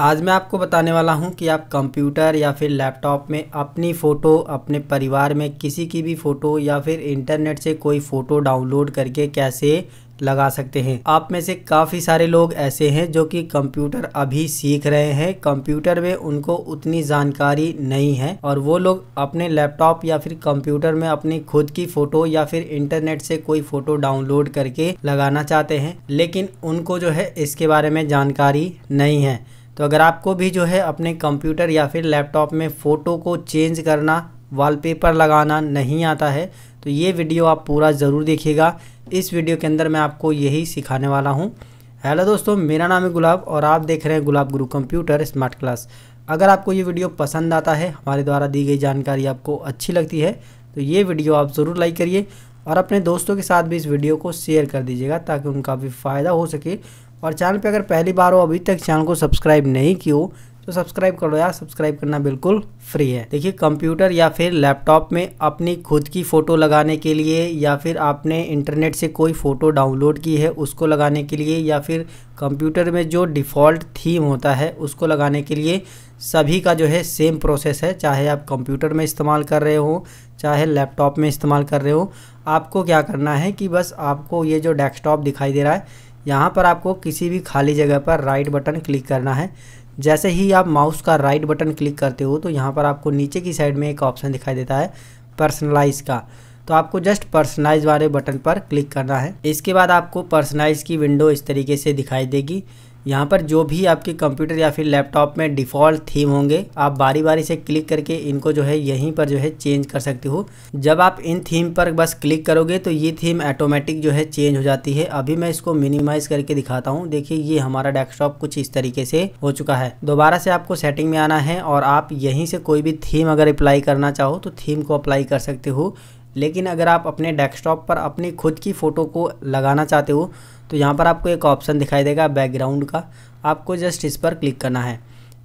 आज मैं आपको बताने वाला हूं कि आप कंप्यूटर या फिर लैपटॉप में अपनी फ़ोटो अपने परिवार में किसी की भी फ़ोटो या फिर इंटरनेट से कोई फ़ोटो डाउनलोड करके कैसे लगा सकते हैं आप में से काफ़ी सारे लोग ऐसे हैं जो कि कंप्यूटर अभी सीख रहे हैं कंप्यूटर में उनको उतनी जानकारी नहीं है और वो लोग अपने लैपटॉप या फिर कंप्यूटर में अपनी खुद की फ़ोटो या फिर इंटरनेट से कोई फ़ोटो डाउनलोड करके लगाना चाहते हैं लेकिन उनको जो है इसके बारे में जानकारी नहीं है तो अगर आपको भी जो है अपने कंप्यूटर या फिर लैपटॉप में फ़ोटो को चेंज करना वॉलपेपर लगाना नहीं आता है तो ये वीडियो आप पूरा ज़रूर देखिएगा इस वीडियो के अंदर मैं आपको यही सिखाने वाला हूँ हेलो दोस्तों मेरा नाम है गुलाब और आप देख रहे हैं गुलाब गुरु कंप्यूटर स्मार्ट क्लास अगर आपको ये वीडियो पसंद आता है हमारे द्वारा दी गई जानकारी आपको अच्छी लगती है तो ये वीडियो आप ज़रूर लाइक करिए और अपने दोस्तों के साथ भी इस वीडियो को शेयर कर दीजिएगा ताकि उनका भी फ़ायदा हो सके और चैनल पे अगर पहली बार हो अभी तक चैनल को सब्सक्राइब नहीं की हो तो सब्सक्राइब करो यार सब्सक्राइब करना बिल्कुल फ्री है देखिए कंप्यूटर या फिर लैपटॉप में अपनी खुद की फ़ोटो लगाने के लिए या फिर आपने इंटरनेट से कोई फ़ोटो डाउनलोड की है उसको लगाने के लिए या फिर कंप्यूटर में जो डिफ़ॉल्ट थीम होता है उसको लगाने के लिए सभी का जो है सेम प्रोसेस है चाहे आप कंप्यूटर में इस्तेमाल कर रहे हो चाहे लैपटॉप में इस्तेमाल कर रहे हो आपको क्या करना है कि बस आपको ये जो डेस्कटॉप दिखाई दे रहा है यहाँ पर आपको किसी भी खाली जगह पर राइट बटन क्लिक करना है जैसे ही आप माउस का राइट बटन क्लिक करते हो तो यहाँ पर आपको नीचे की साइड में एक ऑप्शन दिखाई देता है पर्सनलाइज का तो आपको जस्ट पर्सनलाइज वाले बटन पर क्लिक करना है इसके बाद आपको पर्सनलाइज की विंडो इस तरीके से दिखाई देगी यहाँ पर जो भी आपके कंप्यूटर या फिर लैपटॉप में डिफ़ॉल्ट थीम होंगे आप बारी बारी से क्लिक करके इनको जो है यहीं पर जो है चेंज कर सकते हो जब आप इन थीम पर बस क्लिक करोगे तो ये थीम ऑटोमेटिक जो है चेंज हो जाती है अभी मैं इसको मिनिमाइज़ करके दिखाता हूँ देखिए ये हमारा डेस्कटॉप कुछ इस तरीके से हो चुका है दोबारा से आपको सेटिंग में आना है और आप यहीं से कोई भी थीम अगर अप्लाई करना चाहो तो थीम को अप्लाई कर सकते हो लेकिन अगर आप अपने डेस्कटॉप पर अपनी खुद की फ़ोटो को लगाना चाहते हो तो यहाँ पर आपको एक ऑप्शन दिखाई देगा बैकग्राउंड का आपको जस्ट इस पर क्लिक करना है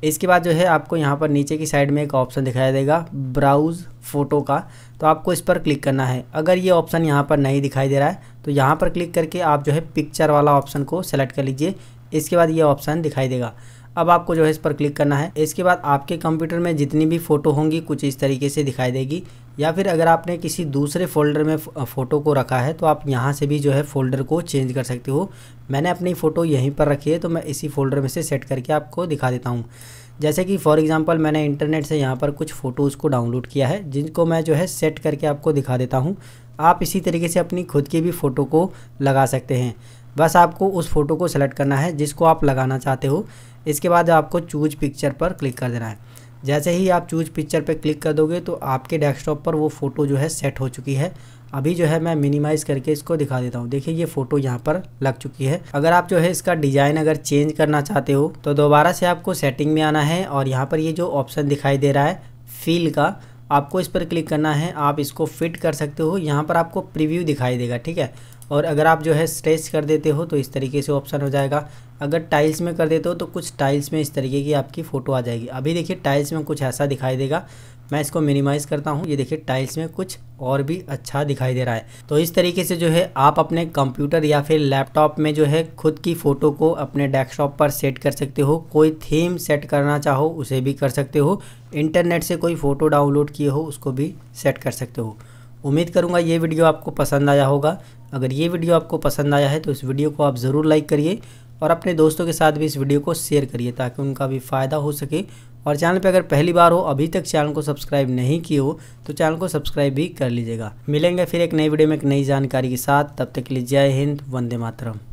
इसके बाद जो है आपको यहाँ पर नीचे की साइड में एक ऑप्शन दिखाई देगा ब्राउज़ फ़ोटो का तो आपको इस पर क्लिक करना है अगर ये ऑप्शन यहाँ पर नहीं दिखाई दे रहा है तो यहाँ पर क्लिक करके आप जो है पिक्चर वाला ऑप्शन को सेलेक्ट कर लीजिए इसके बाद ये ऑप्शन दिखाई देगा अब आपको जो है इस पर क्लिक करना है इसके बाद आपके कंप्यूटर में जितनी भी फ़ोटो होंगी कुछ इस तरीके से दिखाई देगी या फिर अगर आपने किसी दूसरे फोल्डर में फ़ोटो को रखा है तो आप यहाँ से भी जो है फ़ोल्डर को चेंज कर सकते हो मैंने अपनी फ़ोटो यहीं पर रखी है तो मैं इसी फोल्डर में से सेट करके आपको दिखा देता हूँ जैसे कि फॉर एग्ज़ाम्पल मैंने इंटरनेट से यहाँ पर कुछ फ़ोटोज़ को डाउनलोड किया है जिनको मैं जो है सेट करके आपको दिखा देता हूँ आप इसी तरीके से अपनी खुद की भी फ़ोटो को लगा सकते हैं बस आपको उस फ़ोटो को सेलेक्ट करना है जिसको आप लगाना चाहते हो इसके बाद आपको चूज पिक्चर पर क्लिक कर देना है जैसे ही आप चूज पिक्चर पर क्लिक कर दोगे तो आपके डेस्कटॉप पर वो फ़ोटो जो है सेट हो चुकी है अभी जो है मैं मिनिमाइज़ करके इसको दिखा देता हूँ देखिए ये फ़ोटो यहाँ पर लग चुकी है अगर आप जो है इसका डिज़ाइन अगर चेंज करना चाहते हो तो दोबारा से आपको सेटिंग में आना है और यहाँ पर ये जो ऑप्शन दिखाई दे रहा है फील का आपको इस पर क्लिक करना है आप इसको फिट कर सकते हो यहाँ पर आपको प्रीव्यू दिखाई देगा ठीक है और अगर आप जो है स्ट्रेच कर देते हो तो इस तरीके से ऑप्शन हो जाएगा अगर टाइल्स में कर देते हो तो कुछ टाइल्स में इस तरीके की आपकी फ़ोटो आ जाएगी अभी देखिए टाइल्स में कुछ ऐसा दिखाई देगा मैं इसको मिनिमाइज़ करता हूँ ये देखिए टाइल्स में कुछ और भी अच्छा दिखाई दे रहा है तो इस तरीके से जो है आप अपने कंप्यूटर या फिर लैपटॉप में जो है खुद की फ़ोटो को अपने डेस्कटॉप पर सेट कर सकते हो कोई थीम सेट करना चाहो उसे भी कर सकते हो इंटरनेट से कोई फ़ोटो डाउनलोड किए हो उसको भी सेट कर सकते हो उम्मीद करूँगा ये वीडियो आपको पसंद आया होगा अगर ये वीडियो आपको पसंद आया है तो इस वीडियो को आप ज़रूर लाइक करिए और अपने दोस्तों के साथ भी इस वीडियो को शेयर करिए ताकि उनका भी फ़ायदा हो सके और चैनल पर अगर पहली बार हो अभी तक चैनल को सब्सक्राइब नहीं किया हो तो चैनल को सब्सक्राइब भी कर लीजिएगा मिलेंगे फिर एक नई वीडियो में एक नई जानकारी के साथ तब तक के लिए जय हिंद वंदे मातरम